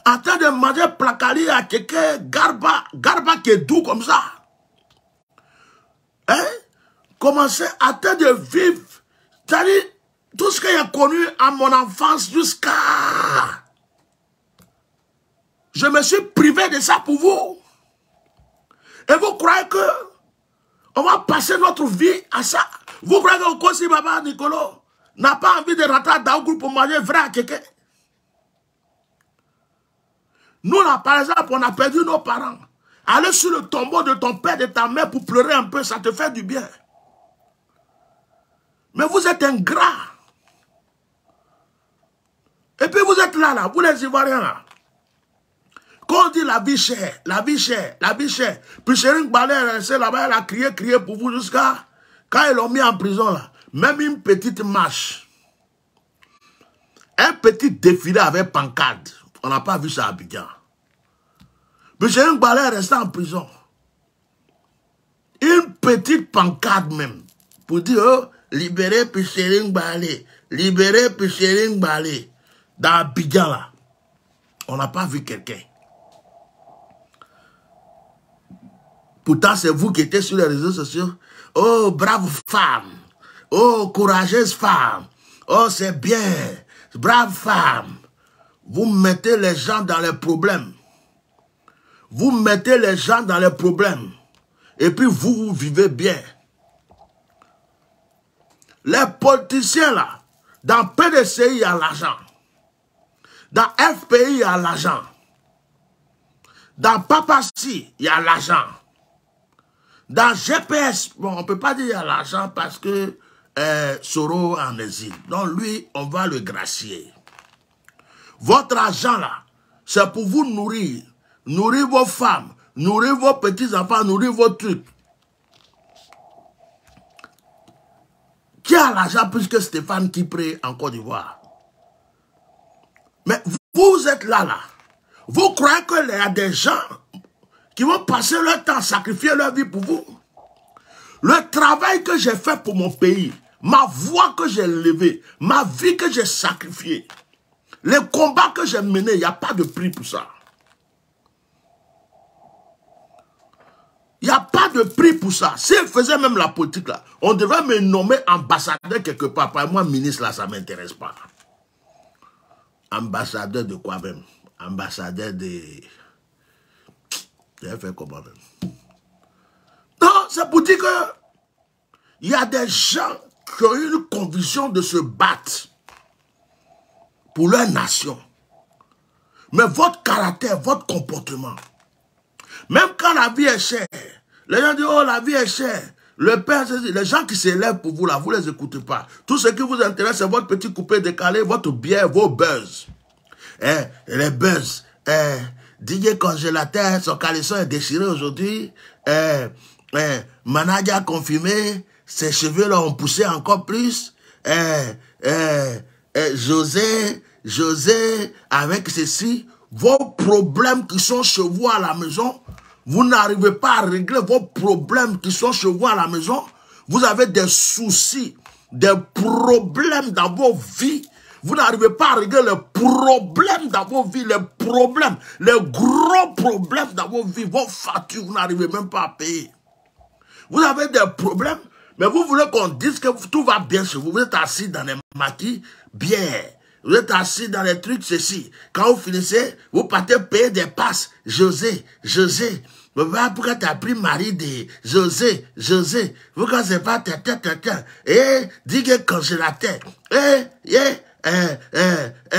en train de manger placali à quelqu'un, garba, garba qui est doux comme ça, hein? Commencer à te de vivre, c'est-à-dire tout ce que j'ai connu à mon enfance jusqu'à... Je me suis privé de ça pour vous. Et vous croyez que on va passer notre vie à ça Vous croyez que Baba Nicolo n'a pas envie de rentrer dans le groupe pour manger vrai à quelqu'un Nous, là, par exemple, on a perdu nos parents. Aller sur le tombeau de ton père, de ta mère pour pleurer un peu, ça te fait du bien. Mais vous êtes ingrats. Et puis vous êtes là, là, vous les Ivoiriens, là. Quand on dit la vie chère, la vie chère, la vie chère, puis Chérin Balé est restée là-bas, elle a crié, crié pour vous jusqu'à... Quand ils l'ont mis en prison, là, même une petite marche, un petit défilé avec pancarte, on n'a pas vu ça à Abidjan. Puis Chérin Balé est resté en prison. Une petite pancarte même, pour dire, oh, libéré Pichering Balé, libéré Pichering Balé, dans Abidjan on n'a pas vu quelqu'un. Pourtant, c'est vous qui étiez sur les réseaux sociaux. Oh, brave femme. Oh, courageuse femme. Oh, c'est bien. Brave femme. Vous mettez les gens dans les problèmes. Vous mettez les gens dans les problèmes. Et puis vous, vous vivez bien. Les politiciens, là, dans PDCI, il y a l'argent. Dans FPI, il y a l'argent. Dans Papassi, il y a l'argent. Dans GPS, bon, on ne peut pas dire il y a l'argent parce que euh, Soro en exil. Donc lui, on va le gracier. Votre argent là, c'est pour vous nourrir. Nourrir vos femmes, nourrir vos petits-enfants, nourrir vos trucs. l'argent plus que Stéphane qui prie en Côte d'Ivoire. Mais vous êtes là, là. Vous croyez qu'il y a des gens qui vont passer leur temps, à sacrifier leur vie pour vous. Le travail que j'ai fait pour mon pays, ma voix que j'ai levée, ma vie que j'ai sacrifiée, les combats que j'ai menés, il n'y a pas de prix pour ça. Il n'y a pas de prix pour ça. Si elle faisait même la politique là, on devrait me nommer ambassadeur quelque part. moi, ministre là, ça ne m'intéresse pas. Ambassadeur de quoi même Ambassadeur de... J'ai fait comment même Non, c'est pour dire que il y a des gens qui ont eu une conviction de se battre pour leur nation. Mais votre caractère, votre comportement, même quand la vie est chère, les gens disent, oh, la vie est chère. Le Père, les gens qui s'élèvent pour vous, là, vous ne les écoutez pas. Tout ce qui vous intéresse, c'est votre petit coupé décalé, votre bière, vos buzz. Eh, les buzz. Eh, DJ congélateur, son caleçon est déchiré aujourd'hui. Eh, eh, confirmé, ses cheveux là ont poussé encore plus. Eh, eh, eh, José, José, avec ceci, vos problèmes qui sont chez vous à la maison, vous n'arrivez pas à régler vos problèmes qui sont chez vous à la maison, vous avez des soucis, des problèmes dans vos vies, vous n'arrivez pas à régler les problèmes dans vos vies, les problèmes, les gros problèmes dans vos vies, vos factures, vous n'arrivez même pas à payer. Vous avez des problèmes, mais vous voulez qu'on dise que tout va bien chez vous. Vous êtes assis dans les maquis, bien. Vous êtes assis dans les trucs, ceci. Quand vous finissez, vous partez payer des passes. José, José. Pourquoi pourquoi as pris Marie de José, José? Vous n'as pas ta tête, tête? Eh, dis que tête. Eh, eh, eh, eh, eh,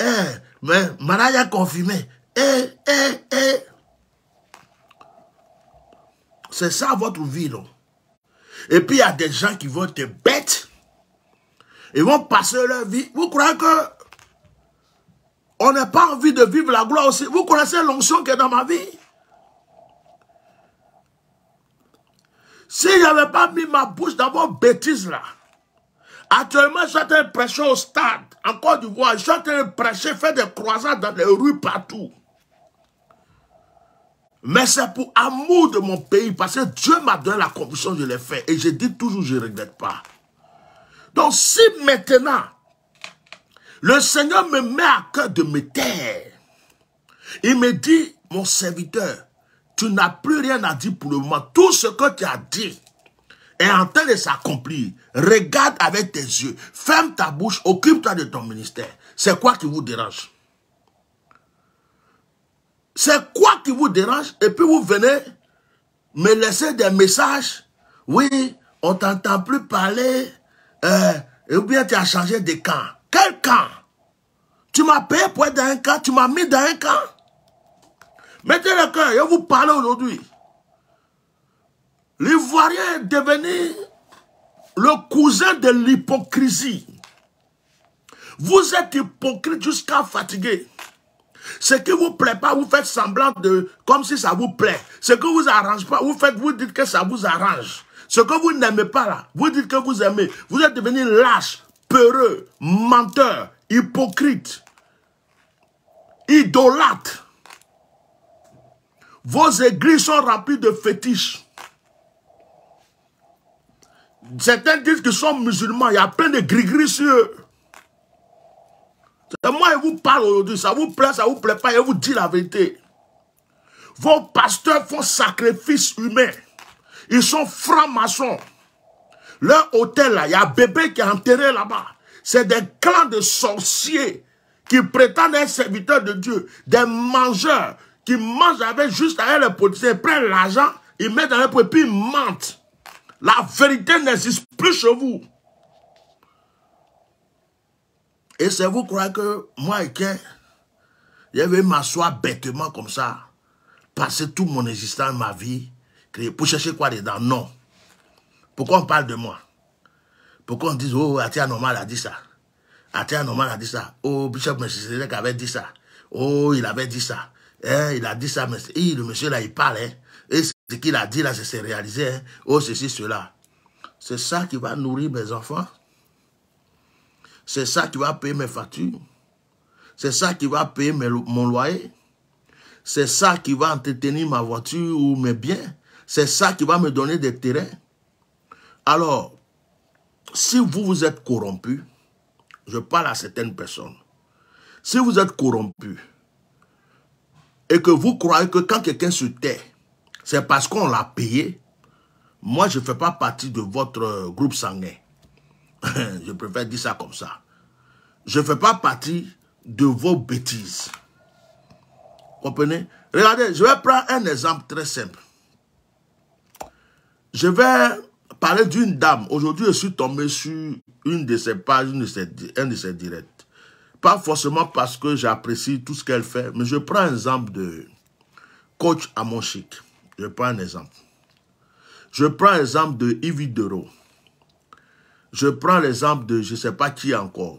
eh. Mais a confirmé. Eh, eh, eh. C'est ça votre vie, non? Et puis, il y a des gens qui vont te bêtes ils vont passer leur vie. Vous croyez que on n'a pas envie de vivre la gloire aussi Vous connaissez l'onction qui est dans ma vie Si je n'avais pas mis ma bouche dans vos bêtises là, actuellement je suis prêché au stade, Encore du d'Ivoire, je suis en des croisades dans les rues partout. Mais c'est pour amour de mon pays, parce que Dieu m'a donné la conviction, je l'ai fait. Et je dis toujours, je ne regrette pas. Donc si maintenant, le Seigneur me met à cœur de me taire, il me dit, mon serviteur, tu n'as plus rien à dire pour le moment. Tout ce que tu as dit est en train de s'accomplir. Regarde avec tes yeux. Ferme ta bouche. Occupe-toi de ton ministère. C'est quoi qui vous dérange C'est quoi qui vous dérange Et puis vous venez me laisser des messages. Oui, on t'entend plus parler. « Eh, ou bien tu as changé de camp. Quel camp Tu m'as payé pour être dans un camp, tu m'as mis dans un camp. Mettez le cœur, je vous parle aujourd'hui. L'Ivoirien est devenu le cousin de l'hypocrisie. Vous êtes hypocrite jusqu'à fatiguer. Ce qui ne vous plaît pas, vous faites semblant de... comme si ça vous plaît. Ce que vous arrange pas, vous faites, vous dites que ça vous arrange. Ce que vous n'aimez pas là, vous dites que vous aimez. Vous êtes devenu lâche, peureux, menteur, hypocrite, idolâtre. Vos églises sont remplies de fétiches. Certains disent qu'ils sont musulmans. Il y a plein de gris-gris sur eux. moi je vous parle aujourd'hui. Ça vous plaît, ça vous plaît pas. Je vous dis la vérité. Vos pasteurs font sacrifice humain. Ils sont francs-maçons. Leur hôtel, là, il y a un bébé qui est enterré là-bas. C'est des clans de sorciers qui prétendent être serviteurs de Dieu. Des mangeurs qui mangent avec juste à les policiers. Ils prennent l'argent, ils mettent dans les et puis ils mentent. La vérité n'existe plus chez vous. Et c'est vous croyez que moi, je vais m'asseoir bêtement comme ça, passer tout mon existence, ma vie, pour chercher quoi dedans Non. Pourquoi on parle de moi Pourquoi on dit, oh, Atia Normal a dit ça Atia Normal a dit ça. Oh, Bishop Mercedes avait dit ça. Oh, il avait dit ça. Hein, il a dit ça, mais le monsieur là, il parle. Hein. Et ce qu'il a dit là, c'est réalisé. Hein. Oh, ceci, cela. C'est ça qui va nourrir mes enfants. C'est ça qui va payer mes factures. C'est ça qui va payer mon loyer. C'est ça qui va entretenir ma voiture ou mes biens. C'est ça qui va me donner des terrains. Alors, si vous vous êtes corrompu, je parle à certaines personnes, si vous êtes corrompu et que vous croyez que quand quelqu'un se tait, c'est parce qu'on l'a payé, moi je ne fais pas partie de votre euh, groupe sanguin. je préfère dire ça comme ça. Je ne fais pas partie de vos bêtises. Comprenez Regardez, je vais prendre un exemple très simple. Je vais parler d'une dame. Aujourd'hui, je suis tombé sur une de ses pages, une de ses, un de ses directs. Pas forcément parce que j'apprécie tout ce qu'elle fait, mais je prends un exemple de coach à mon chic. Je prends un exemple. Je prends l'exemple de Yves Dero. Je prends l'exemple de je ne sais pas qui encore.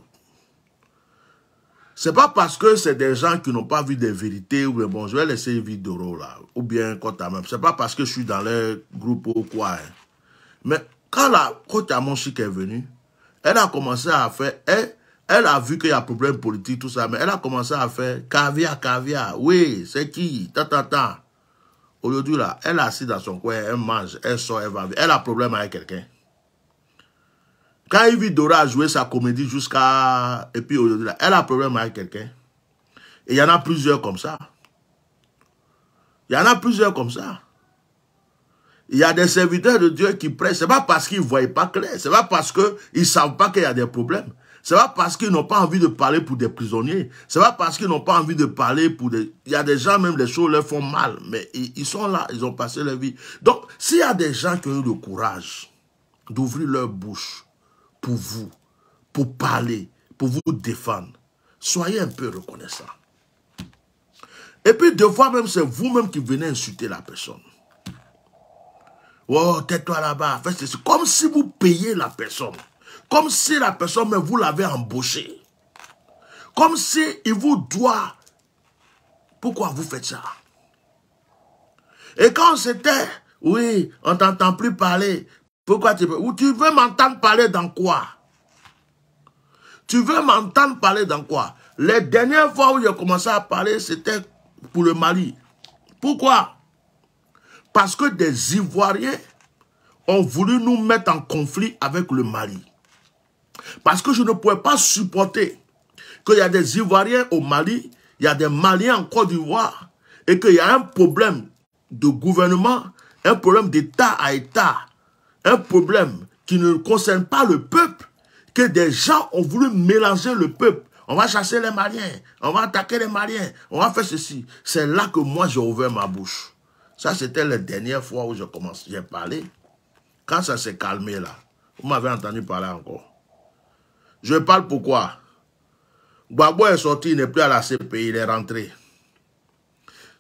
C'est pas parce que c'est des gens qui n'ont pas vu des vérités, ou bon, je vais laisser une vidéo là, ou bien à même. C'est pas parce que je suis dans leur groupe ou quoi. Hein. Mais quand la mon Chic est venue, elle a commencé à faire, elle, a vu qu'il y a problème politique, tout ça, mais elle a commencé à faire caviar, caviar, oui, c'est qui, ta, ta, ta. Aujourd'hui là, elle est assise dans son coin, elle mange, elle sort, elle va, elle a problème avec quelqu'un. Quand vit Dora a sa comédie jusqu'à... Et puis aujourd'hui, elle a un problème avec quelqu'un. Et il y en a plusieurs comme ça. Il y en a plusieurs comme ça. Il y a des serviteurs de Dieu qui prêchent. n'est pas parce qu'ils ne voient pas clair. C'est pas parce qu'ils ne savent pas qu'il y a des problèmes. Ce n'est pas parce qu'ils n'ont pas envie de parler pour des prisonniers. Ce n'est pas parce qu'ils n'ont pas envie de parler pour des... Il y a des gens, même les choses leur font mal. Mais ils, sont là, ils ont passé leur vie. Donc, s'il y a des gens qui ont eu le courage d'ouvrir leur bouche pour vous, pour parler, pour vous défendre. Soyez un peu reconnaissant. Et puis, des fois même, c'est vous-même qui venez insulter la personne. Oh, tais-toi là-bas, fais Comme si vous payez la personne. Comme si la personne, mais vous l'avez embauché Comme si il vous doit. Pourquoi vous faites ça Et quand c'était, oui, on t'entend plus parler, pourquoi tu veux Tu veux m'entendre parler dans quoi Tu veux m'entendre parler dans quoi Les dernières fois où j'ai commencé à parler, c'était pour le Mali. Pourquoi Parce que des Ivoiriens ont voulu nous mettre en conflit avec le Mali. Parce que je ne pouvais pas supporter qu'il y a des Ivoiriens au Mali, il y a des Maliens en Côte d'Ivoire, et qu'il y a un problème de gouvernement, un problème d'État à État un problème qui ne concerne pas le peuple, que des gens ont voulu mélanger le peuple. On va chasser les Maliens, on va attaquer les Maliens, on va faire ceci. C'est là que moi j'ai ouvert ma bouche. Ça, c'était la dernière fois où j'ai commencé, j'ai parlé. Quand ça s'est calmé là, vous m'avez entendu parler encore. Je parle pourquoi Babou est sorti, il n'est plus à la CPI, il est rentré.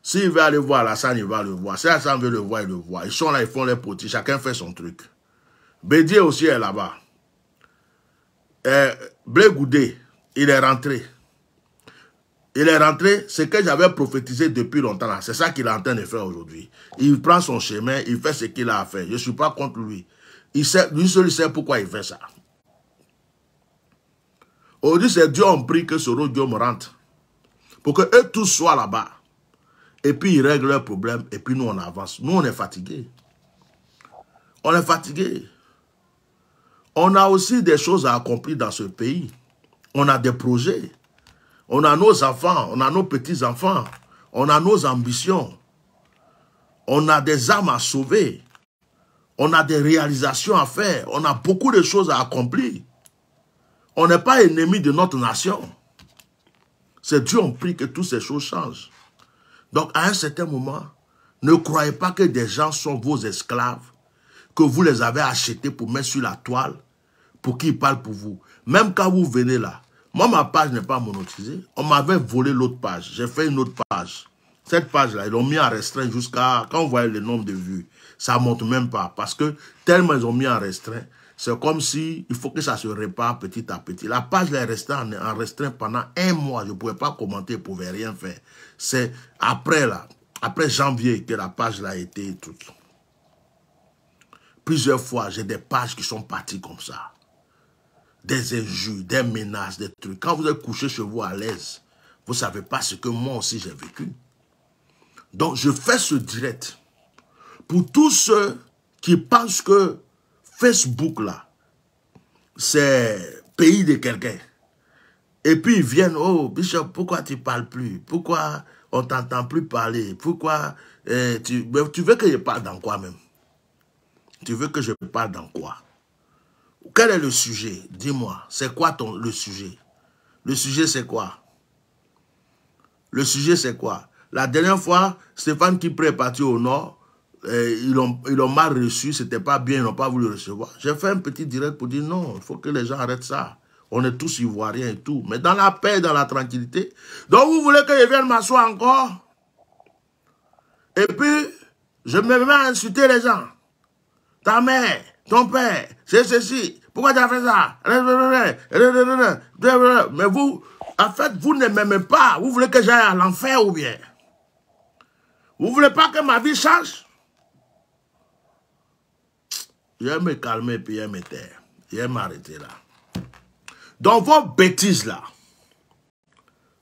S'il veut aller voir salle, il va le voir. Si salle veut le voir, il le voit. Ils sont là, ils font les potis, chacun fait son truc. Bédier aussi est là-bas. Eh, Blé Goudé, il est rentré. Il est rentré, ce que j'avais prophétisé depuis longtemps, c'est ça qu'il est en train de faire aujourd'hui. Il prend son chemin, il fait ce qu'il a à faire. Je ne suis pas contre lui. Il sait, lui seul sait pourquoi il fait ça. Aujourd'hui, c'est Dieu en prie que ce Dieu me rentre. Pour que eux tous soient là-bas. Et puis ils règlent leurs problèmes. Et puis nous, on avance. Nous, on est fatigués. On est fatigués. On a aussi des choses à accomplir dans ce pays. On a des projets. On a nos enfants, on a nos petits-enfants, on a nos ambitions. On a des âmes à sauver. On a des réalisations à faire. On a beaucoup de choses à accomplir. On n'est pas ennemi de notre nation. C'est Dieu en prie que toutes ces choses changent. Donc, à un certain moment, ne croyez pas que des gens sont vos esclaves, que vous les avez achetés pour mettre sur la toile pour qu'ils parle pour vous. Même quand vous venez là, moi, ma page n'est pas monétisée. On m'avait volé l'autre page. J'ai fait une autre page. Cette page-là, ils l'ont mis en restreint jusqu'à... Quand vous voyez le nombre de vues, ça monte même pas. Parce que tellement ils ont mis en restreint, c'est comme si il faut que ça se répare petit à petit. La page est restée en, restreint pendant un mois. Je ne pouvais pas commenter, je ne pouvais rien faire. C'est après là, après janvier que la page là a été toute. Plusieurs fois, j'ai des pages qui sont parties comme ça des injures, des menaces, des trucs. Quand vous êtes couché chez vous à l'aise, vous ne savez pas ce que moi aussi j'ai vécu. Donc je fais ce direct pour tous ceux qui pensent que Facebook là, c'est pays de quelqu'un. Et puis ils viennent, oh Bishop, pourquoi tu ne parles plus Pourquoi on ne t'entend plus parler Pourquoi euh, tu, tu veux que je parle dans quoi même Tu veux que je parle dans quoi quel est le sujet Dis-moi, c'est quoi ton, le sujet Le sujet, c'est quoi Le sujet, c'est quoi La dernière fois, Stéphane qui est parti au nord, et eh, ils l'ont mal reçu, c'était pas bien, ils n'ont pas voulu recevoir. J'ai fait un petit direct pour dire non, il faut que les gens arrêtent ça. On est tous ivoiriens et tout, mais dans la paix, dans la tranquillité. Donc vous voulez que je vienne m'asseoir encore Et puis, je me mets à insulter les gens. Ta mère, ton père, c'est ceci. Pourquoi tu as fait ça Mais vous, en fait, vous ne m'aimez pas. Vous voulez que j'aille à l'enfer ou bien Vous voulez pas que ma vie change Je vais me calmer puis je vais me taire. Je vais m'arrêter là. Dans vos bêtises là,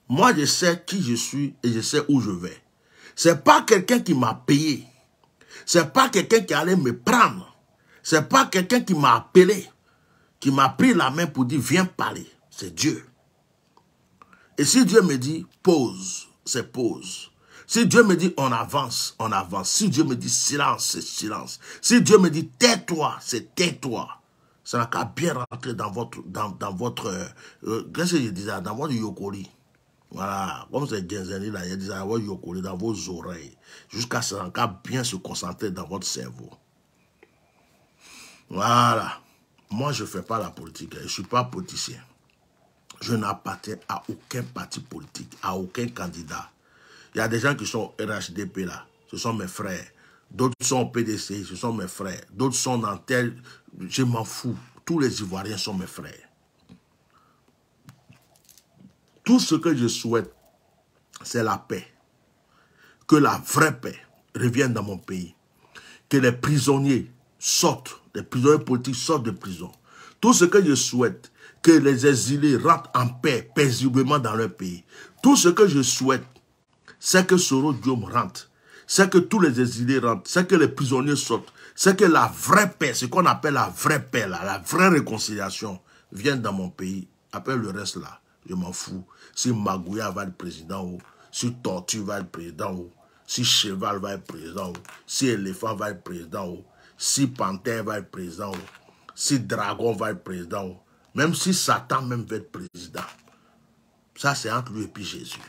moi je sais qui je suis et je sais où je vais. Ce n'est pas quelqu'un qui m'a payé. Ce n'est pas quelqu'un qui allait me prendre n'est pas quelqu'un qui m'a appelé, qui m'a pris la main pour dire viens parler. C'est Dieu. Et si Dieu me dit pause, c'est pause. Si Dieu me dit on avance, on avance. Si Dieu me dit silence, c'est silence. Si Dieu me dit tais-toi, c'est tais-toi. Ça n'a qu'à bien rentrer dans votre, dans, dans votre, euh, euh, qu'est-ce que je disais, dans votre yokori. Voilà, comme c'est Genzani, là, il yokori dans vos oreilles. Jusqu'à ce qu'à bien se concentrer dans votre cerveau. Voilà. Moi, je ne fais pas la politique. Je ne suis pas politicien. Je n'appartiens à aucun parti politique, à aucun candidat. Il y a des gens qui sont RHDP là. Ce sont mes frères. D'autres sont PDC. Ce sont mes frères. D'autres sont dans tel... Je m'en fous. Tous les Ivoiriens sont mes frères. Tout ce que je souhaite, c'est la paix. Que la vraie paix revienne dans mon pays. Que les prisonniers sortent les prisonniers politiques sortent de prison. Tout ce que je souhaite, que les exilés rentrent en paix, paisiblement dans leur pays. Tout ce que je souhaite, c'est que Soro Diom rentre. C'est que tous les exilés rentrent. C'est que les prisonniers sortent. C'est que la vraie paix, ce qu'on appelle la vraie paix, la vraie réconciliation, vienne dans mon pays. Après le reste là, je m'en fous. Si Magouya va être président ou si Tortue va être président ou si Cheval va être président ou si Éléphant va être président ou si Panthère va être président, si Dragon va être président, même si Satan même va être président. Ça, c'est entre lui et Jésus.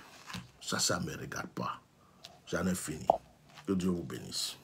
Ça, ça ne me regarde pas. J'en ai fini. Que Dieu vous bénisse.